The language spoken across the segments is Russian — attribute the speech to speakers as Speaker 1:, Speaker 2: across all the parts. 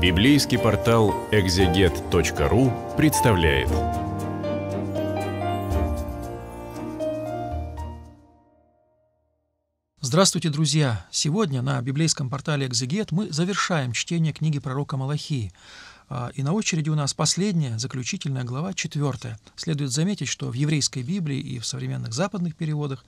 Speaker 1: Библейский портал экзегет.ру представляет. Здравствуйте, друзья! Сегодня на библейском портале «Экзегет» мы завершаем чтение книги пророка Малахии, а, и на очереди у нас последняя, заключительная глава, четвертая. Следует заметить, что в еврейской Библии и в современных западных переводах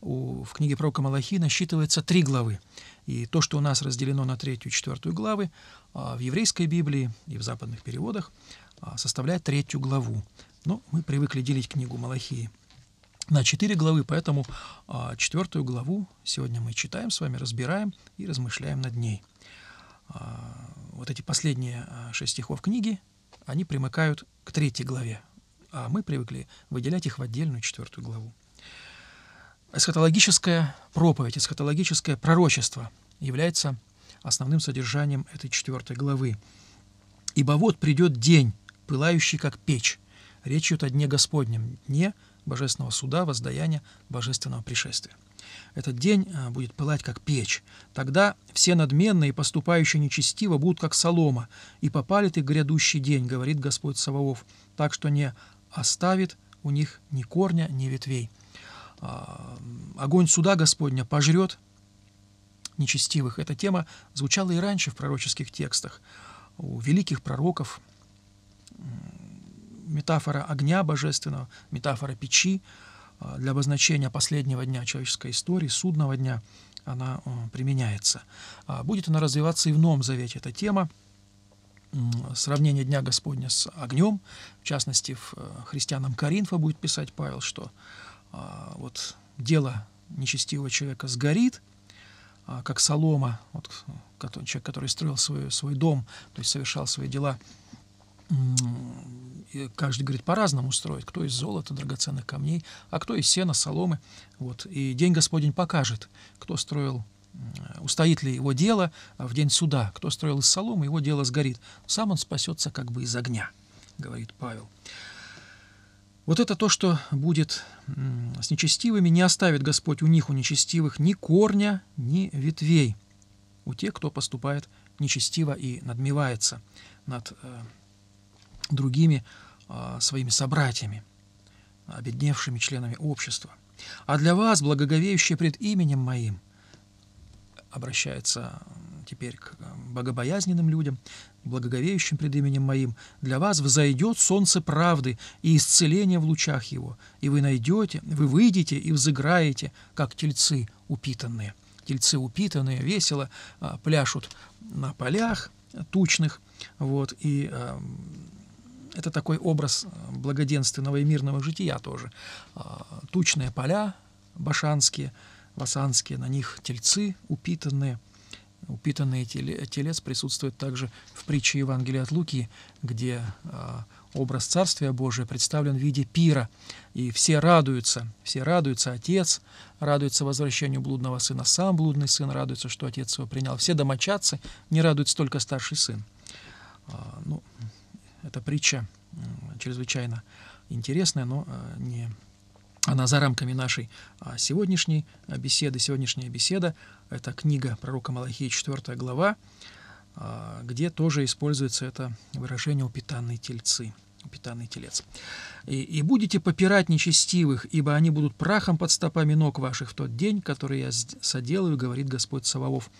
Speaker 1: у, в книге пророка Малахи насчитывается три главы. И то, что у нас разделено на третью и четвертую главы, а, в еврейской Библии и в западных переводах а, составляет третью главу. Но мы привыкли делить книгу Малахии на четыре главы, поэтому четвертую главу сегодня мы читаем с вами, разбираем и размышляем над ней. А, вот эти последние а, шесть стихов книги, они примыкают к третьей главе, а мы привыкли выделять их в отдельную четвертую главу. Эсхатологическая проповедь, эсхатологическое пророчество является основным содержанием этой четвертой главы. «Ибо вот придет день, пылающий как печь». Речь идет о дне Господнем, дне Божественного суда, воздаяния, Божественного пришествия. Этот день а, будет пылать, как печь. Тогда все надменные, поступающие нечестиво, будут как солома, и попалит их грядущий день, говорит Господь Саваоф, так что не оставит у них ни корня, ни ветвей. А, огонь суда Господня пожрет нечестивых. Эта тема звучала и раньше в пророческих текстах. У великих пророков метафора огня божественного, метафора печи – а, для обозначения последнего дня человеческой истории, судного дня, она а, применяется. А, будет она развиваться и в Новом Завете, эта тема сравнение Дня Господня с огнем, в частности, в э, христианам Коринфа будет писать Павел, что вот дело нечестивого человека сгорит, как солома, вот, человек, который строил свой, свой дом, то есть совершал свои дела каждый говорит по-разному строит, кто из золота, драгоценных камней, а кто из сена, соломы. Вот. И день Господень покажет, кто строил устоит ли его дело а в день суда. Кто строил из соломы, его дело сгорит. Сам он спасется как бы из огня, говорит Павел. Вот это то, что будет с нечестивыми, не оставит Господь у них, у нечестивых, ни корня, ни ветвей, у тех, кто поступает нечестиво и надмевается над э, другими э, своими собратьями, обедневшими членами общества. А для вас, благоговеющие пред именем моим, обращается теперь к богобоязненным людям, благоговеющим пред именем моим, для вас взойдет солнце правды и исцеление в лучах его, и вы найдете, вы выйдете и взыграете, как тельцы упитанные. Тельцы упитанные весело а, пляшут на полях тучных, вот, и а, это такой образ э, благоденственного и мирного жития тоже. А, тучные поля башанские, васанские, на них тельцы упитанные. Упитанный телец присутствует также в притче Евангелия от Луки, где а, образ Царствия Божия представлен в виде пира, и все радуются, все радуются, отец радуется возвращению блудного сына, сам блудный сын радуется, что отец его принял, все домочадцы не радуются, только старший сын. А, ну, эта притча чрезвычайно интересная, но э, не она за рамками нашей а, сегодняшней э, беседы. Сегодняшняя беседа — это книга пророка Малахии, 4 глава, а, где тоже используется это выражение «упитанные тельцы». Упитанный телец. И, «И будете попирать нечестивых, ибо они будут прахом под стопами ног ваших в тот день, который я соделаю, говорит Господь Саваоф»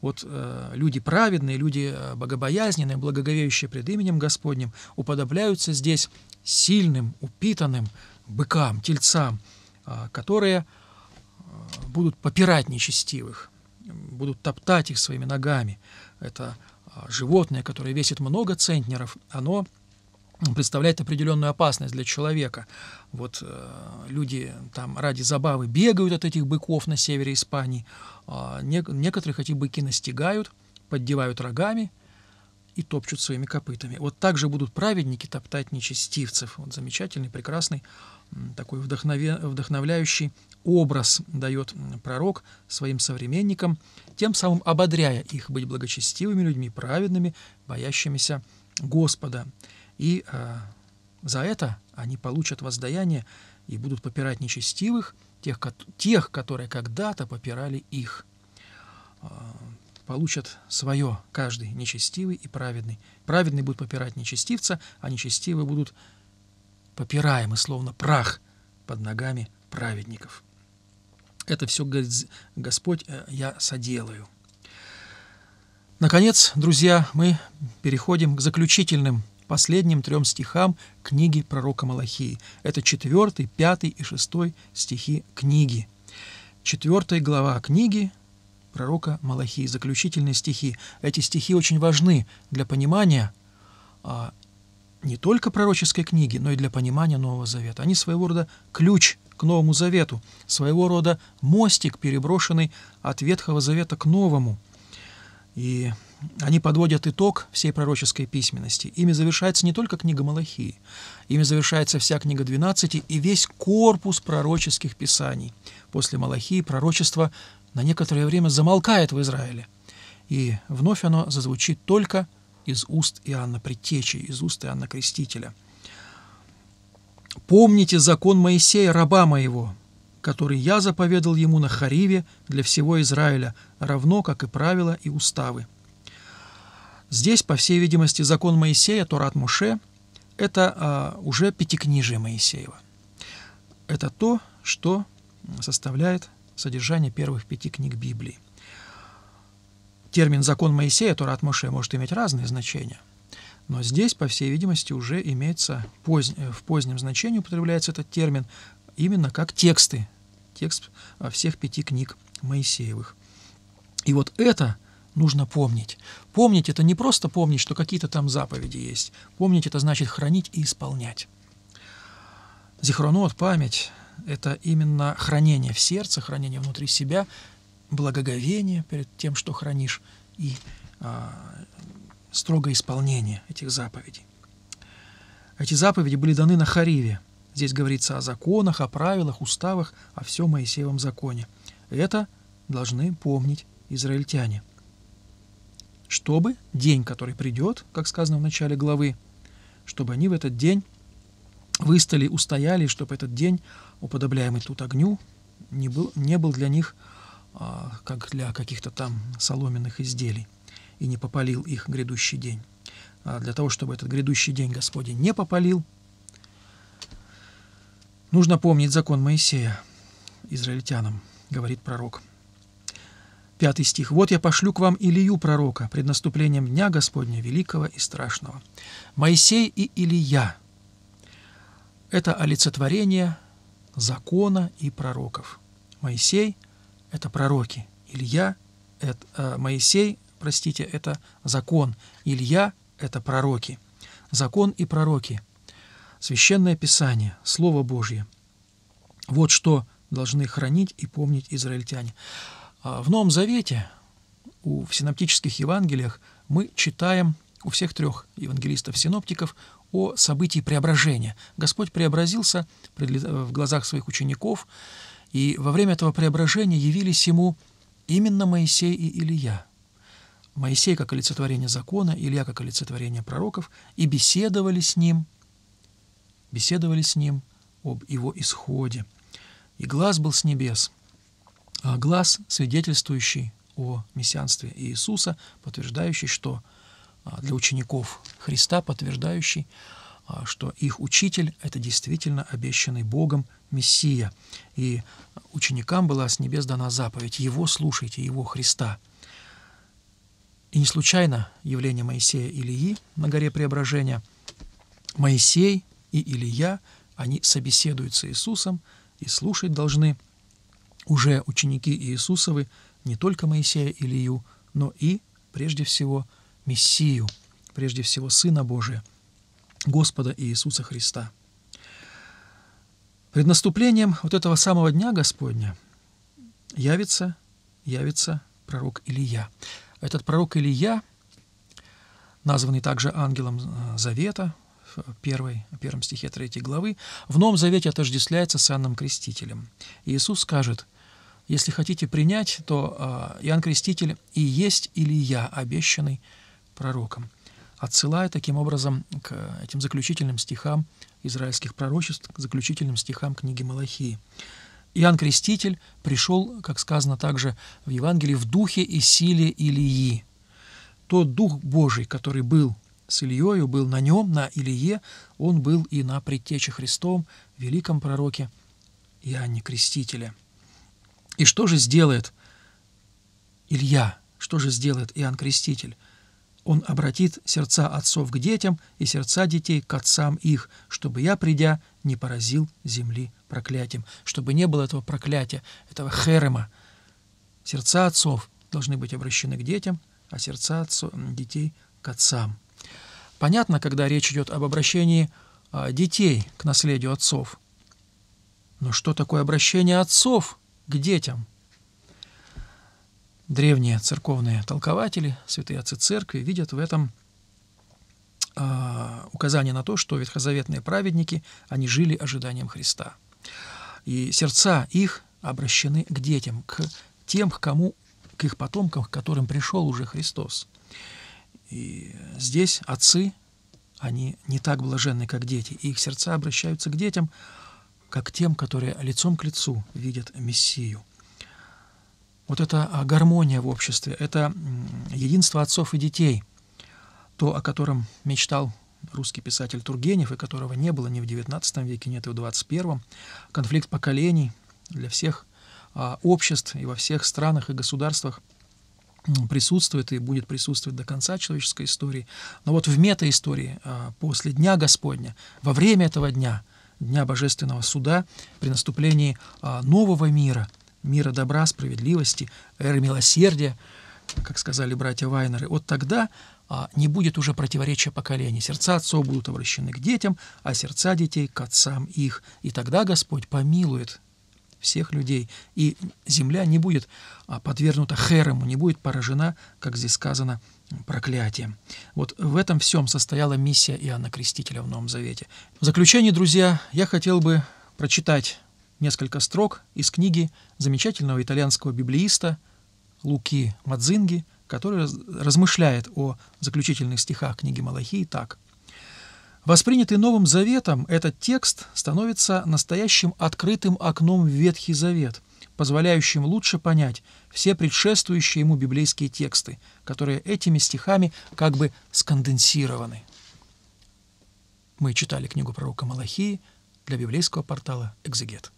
Speaker 1: вот э, люди праведные, люди э, богобоязненные, благоговеющие пред именем Господним, уподобляются здесь сильным, упитанным быкам, тельцам, э, которые будут попирать нечестивых, будут топтать их своими ногами. Это животное, которое весит много центнеров, оно представляет определенную опасность для человека. Вот э, люди там ради забавы бегают от этих быков на севере Испании. Э, а, не, некоторых эти быки настигают, поддевают рогами и топчут своими копытами. Вот так же будут праведники топтать нечестивцев. Вот замечательный, прекрасный, такой вдохнове, вдохновляющий образ дает пророк своим современникам, тем самым ободряя их быть благочестивыми людьми, праведными, боящимися Господа и э, за это они получат воздаяние и будут попирать нечестивых, тех, ко тех которые когда-то попирали их. Э, получат свое каждый, нечестивый и праведный. Праведный будет попирать нечестивца, а нечестивые будут попираемы, словно прах под ногами праведников. Это все, говорит, Господь, э, я соделаю. Наконец, друзья, мы переходим к заключительным последним трем стихам книги пророка Малахии. Это 4, 5 и 6 стихи книги. 4 глава книги пророка Малахии, заключительные стихи. Эти стихи очень важны для понимания а, не только пророческой книги, но и для понимания Нового Завета. Они своего рода ключ к Новому Завету, своего рода мостик, переброшенный от Ветхого Завета к Новому. И они подводят итог всей пророческой письменности. Ими завершается не только книга Малахии, ими завершается вся книга 12 и весь корпус пророческих писаний. После Малахии пророчество на некоторое время замолкает в Израиле, и вновь оно зазвучит только из уст Иоанна Предтечи, из уст Иоанна Крестителя. «Помните закон Моисея, раба моего, который я заповедал ему на Хариве для всего Израиля, равно как и правила и уставы. Здесь, по всей видимости, закон Моисея, Торат Муше, это а, уже пятикнижие Моисеева. Это то, что составляет содержание первых пяти книг Библии. Термин «закон Моисея» Торат Моше может иметь разные значения, но здесь, по всей видимости, уже имеется позд... Э, в позднем значении употребляется этот термин именно как тексты, текст а, всех пяти книг Моисеевых. И вот это нужно помнить. Помнить — это не просто помнить, что какие-то там заповеди есть. Помнить — это значит хранить и исполнять. Зихронот, память — это именно хранение в сердце, хранение внутри себя, благоговение перед тем, что хранишь, и а, строгое исполнение этих заповедей. Эти заповеди были даны на Хариве. Здесь говорится о законах, о правилах, уставах, о всем Моисеевом законе. Это должны помнить израильтяне чтобы день, который придет, как сказано в начале главы, чтобы они в этот день выстали, устояли, чтобы этот день, уподобляемый тут огню, не был, не был для них, а, как для каких-то там соломенных изделий, и не попалил их грядущий день. А для того, чтобы этот грядущий день Господи, не попалил, нужно помнить закон Моисея израильтянам, говорит пророк. Пятый стих. «Вот я пошлю к вам Илию, пророка, пред наступлением дня Господня великого и страшного». Моисей и Илия – это олицетворение закона и пророков. Моисей – это пророки, Илья – это, э, Моисей, простите, это закон, Илья – это пророки. Закон и пророки – Священное Писание, Слово Божье. Вот что должны хранить и помнить израильтяне. А, в Новом Завете, у, в синоптических Евангелиях, мы читаем у всех трех евангелистов-синоптиков о событии преображения. Господь преобразился э, в глазах своих учеников, и во время этого преображения явились ему именно Моисей и Илия. Моисей как олицетворение закона, Илья как олицетворение пророков, и беседовали с ним, беседовали с ним об его исходе. И глаз был с небес, а, глаз, свидетельствующий о мессианстве Иисуса, подтверждающий, что а, для учеников Христа, подтверждающий, а, что их учитель – это действительно обещанный Богом Мессия. И ученикам была с небес дана заповедь «Его слушайте, Его Христа». И не случайно явление Моисея и Ильи на горе Преображения. Моисей и Илья, они собеседуют с Иисусом и слушать должны уже ученики Иисусовы не только Моисея и Илию, но и, прежде всего, Мессию, прежде всего Сына Божия, Господа Иисуса Христа. Пред наступлением вот этого самого дня Господня явится, явится пророк Илия. Этот пророк Илия, названный также ангелом э, Завета, в первой, первом стихе 3 главы, в Новом Завете отождествляется с Анном Крестителем. Иисус скажет – если хотите принять, то а, Иоанн Креститель и есть Илья, обещанный пророком, отсылая таким образом к этим заключительным стихам израильских пророчеств, к заключительным стихам книги Малахии. Иоанн Креститель пришел, как сказано также в Евангелии, в духе и силе Илии. Тот Дух Божий, который был с Ильею, был на нем, на Илье, он был и на предтече Христом, великом пророке Иоанне Крестителе. И что же сделает Илья? Что же сделает Иоанн Креститель? Он обратит сердца отцов к детям и сердца детей к отцам их, чтобы я, придя, не поразил земли проклятием, чтобы не было этого проклятия, этого херема. Сердца отцов должны быть обращены к детям, а сердца отцов, детей к отцам. Понятно, когда речь идет об обращении а, детей к наследию отцов. Но что такое обращение отцов к детям. Древние церковные толкователи, святые отцы церкви, видят в этом э, указание на то, что ветхозаветные праведники, они жили ожиданием Христа. И сердца их обращены к детям, к тем, к кому, к их потомкам, к которым пришел уже Христос. И здесь отцы, они не так блаженны, как дети, и их сердца обращаются к детям – как тем, которые лицом к лицу видят Мессию. Вот эта гармония в обществе, это единство отцов и детей, то, о котором мечтал русский писатель Тургенев, и которого не было ни в XIX веке, ни и в XXI, конфликт поколений для всех а, обществ и во всех странах и государствах присутствует и будет присутствовать до конца человеческой истории. Но вот в метаистории а, после Дня Господня, во время этого дня – Дня Божественного Суда при наступлении а, нового мира, мира добра, справедливости, эры милосердия, как сказали братья Вайнеры, вот тогда а, не будет уже противоречия поколений. Сердца отцов будут обращены к детям, а сердца детей к отцам их. И тогда Господь помилует всех людей, и земля не будет а, подвергнута херему, не будет поражена, как здесь сказано, проклятием. Вот в этом всем состояла миссия Иоанна Крестителя в Новом Завете. В заключение, друзья, я хотел бы прочитать несколько строк из книги замечательного итальянского библеиста Луки Мадзинги, который размышляет о заключительных стихах книги Малахии так – Воспринятый Новым Заветом, этот текст становится настоящим открытым окном в Ветхий Завет, позволяющим лучше понять все предшествующие ему библейские тексты, которые этими стихами как бы сконденсированы. Мы читали книгу пророка Малахии для библейского портала «Экзегет».